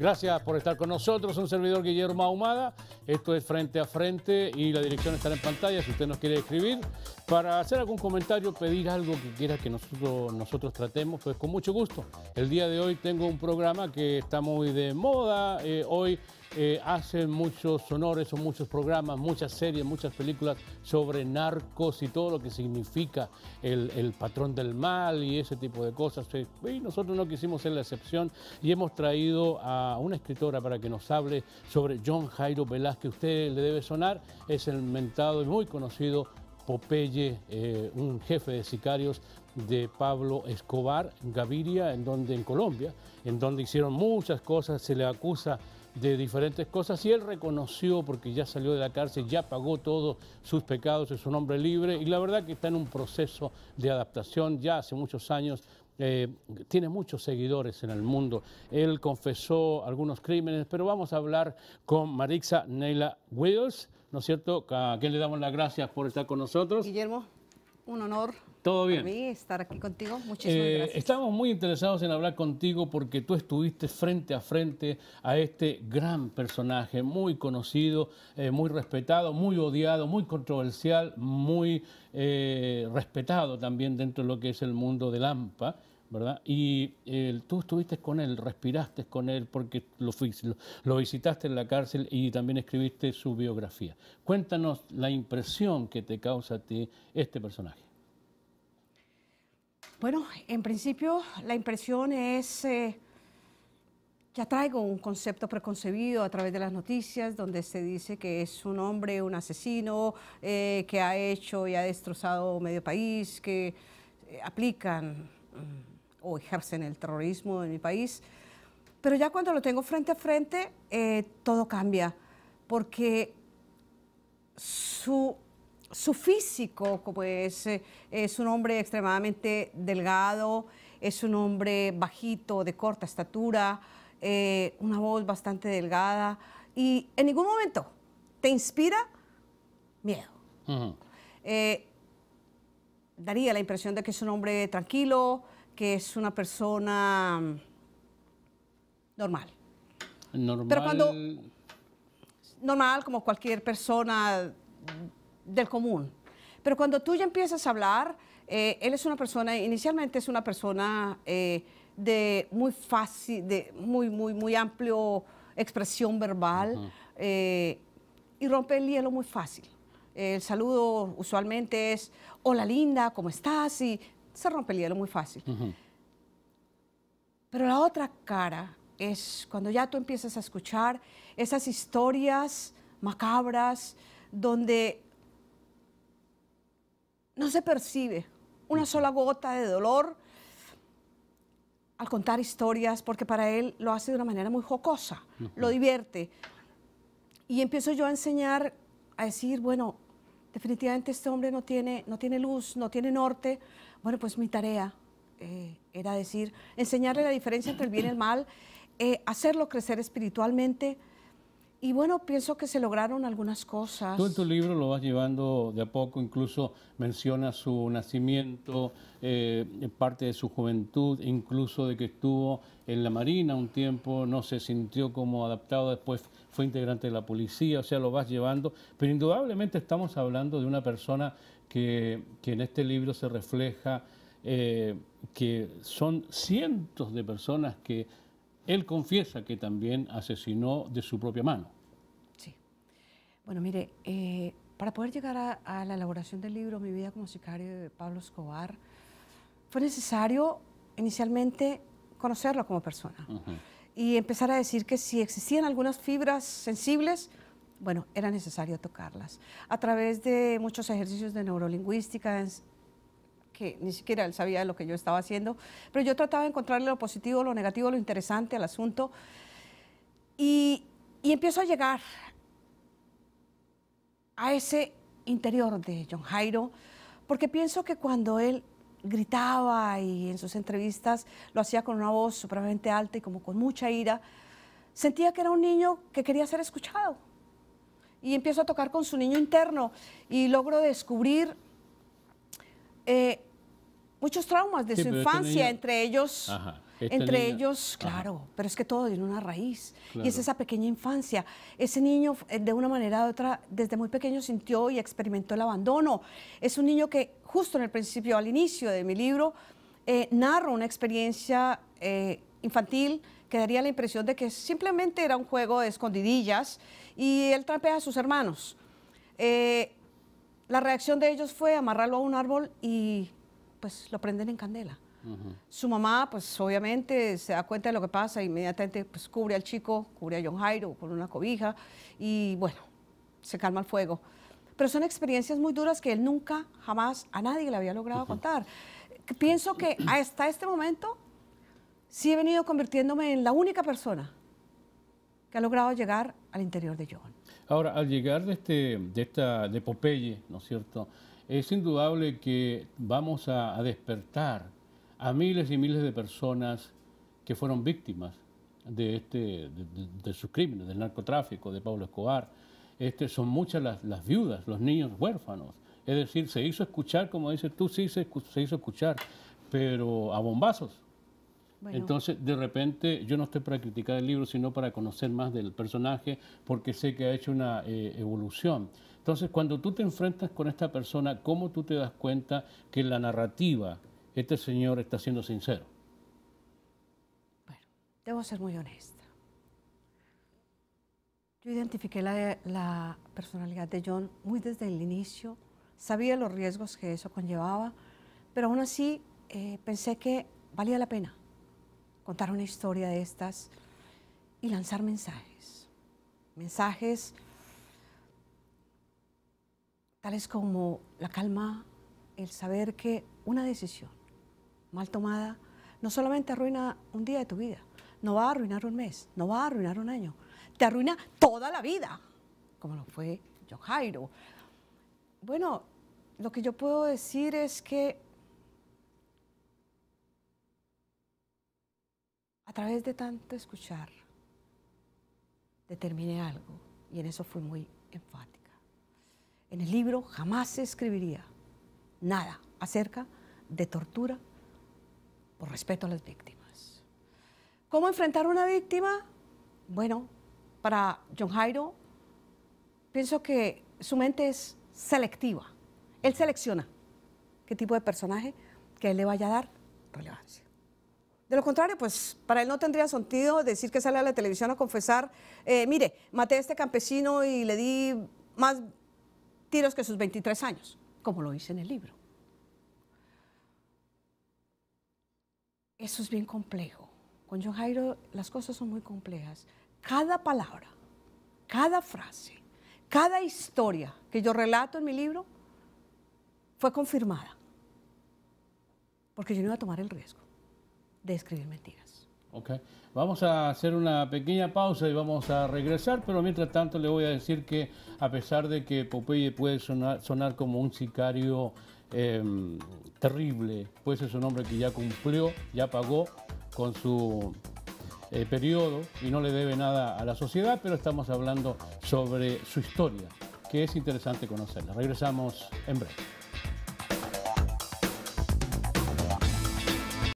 Gracias por estar con nosotros. Un servidor Guillermo Ahumada. Esto es Frente a Frente y la dirección está en pantalla si usted nos quiere escribir. Para hacer algún comentario, pedir algo que quiera que nosotros, nosotros tratemos, pues con mucho gusto. El día de hoy tengo un programa que está muy de moda. Eh, hoy eh, hacen muchos sonores, son muchos programas, muchas series, muchas películas sobre narcos y todo lo que significa el, patrón del mal y ese tipo de cosas. Eh, y nosotros no quisimos ser la excepción y hemos traído a una escritora para que nos hable sobre John Jairo Velázquez. Usted le debe sonar, es el mentado y muy conocido Popeye, eh, un jefe de sicarios de Pablo Escobar, Gaviria, en donde en Colombia, en donde hicieron muchas cosas, se le acusa de diferentes cosas y él reconoció porque ya salió de la cárcel, ya pagó todos sus pecados, es un hombre libre y la verdad que está en un proceso de adaptación, ya hace muchos años eh, tiene muchos seguidores en el mundo. Él confesó algunos crímenes, pero vamos a hablar con Marixa Neila Wills, ¿no es cierto? A quien le damos las gracias por estar con nosotros. Guillermo, un honor. Todo bien. Para mí estar aquí contigo. Muchísimas eh, gracias. Estamos muy interesados en hablar contigo porque tú estuviste frente a frente a este gran personaje, muy conocido, eh, muy respetado, muy odiado, muy controversial, muy respetado también dentro de lo que es el mundo del AMPA. ¿verdad? Y eh, tú estuviste con él, respiraste con él, porque lo, lo, visitaste en la cárcel y también escribiste su biografía. Cuéntanos la impresión que te causa a ti este personaje. Bueno, en principio la impresión es, eh, ya traigo un concepto preconcebido a través de las noticias, donde se dice que es un hombre, un asesino, eh, que ha hecho y ha destrozado medio país, que aplican mm, o ejercen el terrorismo en mi país. Pero ya cuando lo tengo frente a frente, eh, todo cambia, porque su, su físico, como es, eh, es un hombre extremadamente delgado, es un hombre bajito, de corta estatura, eh, una voz bastante delgada, y en ningún momento te inspira miedo. daría la impresión de que es un hombre tranquilo, que es una persona mm, normal. Normal. Pero cuando normal como cualquier persona mm, del común. Pero cuando tú ya empiezas a hablar, eh, él es una persona, inicialmente es una persona eh, de muy fácil, de muy, muy, muy amplio expresión verbal eh, y rompe el hielo muy fácil. El saludo usualmente es, hola linda, ¿cómo estás? Y se rompe el hielo muy fácil. Pero la otra cara es cuando ya tú empiezas a escuchar esas historias macabras donde no se percibe una sola gota de dolor al contar historias, porque para él lo hace de una manera muy jocosa, lo divierte. Y empiezo yo a enseñar, a decir, bueno, definitivamente este hombre no tiene, luz, no tiene norte. Bueno, pues mi tarea eh, era decir, enseñarle la diferencia entre el bien y el mal, eh, hacerlo crecer espiritualmente, y bueno, pienso que se lograron algunas cosas. Tú en tu libro lo vas llevando de a poco, incluso menciona su nacimiento, eh, parte de su juventud, incluso de que estuvo en la Marina un tiempo, no se sintió como adaptado, después fue integrante de la policía, o sea, lo vas llevando. Pero indudablemente estamos hablando de una persona que, en este libro se refleja, eh, que son cientos de personas que él confiesa que también asesinó de su propia mano. Sí. Bueno, mire, eh, para poder llegar a, la elaboración del libro Mi vida como sicario de Pablo Escobar, fue necesario inicialmente conocerlo como persona y empezar a decir que si existían algunas fibras sensibles, bueno, era necesario tocarlas. A través de muchos ejercicios de neurolingüística, que ni siquiera él sabía de lo que yo estaba haciendo, pero yo trataba de encontrarle lo positivo, lo negativo, lo interesante al asunto. Y, y empiezo a llegar a ese interior de John Jairo, porque pienso que cuando él gritaba y en sus entrevistas lo hacía con una voz supremamente alta y como con mucha ira, sentía que era un niño que quería ser escuchado. Y empiezo a tocar con su niño interno y logro descubrir eh, muchos traumas de su infancia, entre ellos... entre ellos, claro, pero es que todo tiene una raíz. Y es esa pequeña infancia. Ese niño, eh, de una manera u otra, desde muy pequeño sintió y experimentó el abandono. Es un niño que, justo en el principio, al inicio de mi libro, eh, narro una experiencia eh, infantil que daría la impresión de que simplemente era un juego de escondidillas y él trapea a sus hermanos. Eh, la reacción de ellos fue amarrarlo a un árbol y pues lo prenden en candela. Su mamá, pues obviamente se da cuenta de lo que pasa, inmediatamente pues, cubre al chico, cubre a John Jairo con una cobija y bueno, se calma el fuego. Pero son experiencias muy duras que él nunca, jamás a nadie le había logrado contar. Pienso que hasta este momento sí he venido convirtiéndome en la única persona que ha logrado llegar al interior de John. Ahora, al llegar de, este, de esta, de Popeye, ¿no es cierto?, es indudable que vamos a, despertar a miles y miles de personas que fueron víctimas de, este, de, sus crímenes, del narcotráfico, de Pablo Escobar. Este, son muchas las, viudas, los niños huérfanos. Es decir, se hizo escuchar, como dices tú, sí se hizo escuchar, pero a bombazos, entonces, de repente, yo no estoy para criticar el libro, sino para conocer más del personaje, porque sé que ha hecho una eh, evolución. Entonces, cuando tú te enfrentas con esta persona, ¿cómo tú te das cuenta que en la narrativa este señor está siendo sincero? Bueno, debo ser muy honesta. Yo identifiqué la, la personalidad de John muy desde el inicio, sabía los riesgos que eso conllevaba, pero aún así eh, pensé que valía la pena contar una historia de estas y lanzar mensajes. Mensajes tales como la calma, el saber que una decisión mal tomada no solamente arruina un día de tu vida, no va a arruinar un mes, no va a arruinar un año, te arruina toda la vida, como lo fue yo Bueno, lo que yo puedo decir es que a través de tanto escuchar, determiné algo y en eso fui muy enfática. En el libro jamás se escribiría nada acerca de tortura por respeto a las víctimas. ¿Cómo enfrentar a una víctima? Bueno, para John Jairo, pienso que su mente es selectiva. Él selecciona qué tipo de personaje que él le vaya a dar relevancia. De lo contrario, pues para él no tendría sentido decir que sale a la televisión a confesar, eh, mire, maté a este campesino y le di más tiros que sus 23 años, como lo hice en el libro. Eso es bien complejo. Con John Jairo las cosas son muy complejas. Cada palabra, cada frase, cada historia que yo relato en mi libro fue confirmada. Porque yo no iba a tomar el riesgo de escribir mentiras. Ok, vamos a hacer una pequeña pausa y vamos a regresar, pero mientras tanto le voy a decir que a pesar de que Popeye puede sonar, como un sicario em, terrible, pues es un hombre que ya cumplió, ya pagó con su eh, periodo y no le debe nada a la sociedad, pero estamos hablando sobre su historia, que es interesante conocerla. Regresamos en breve.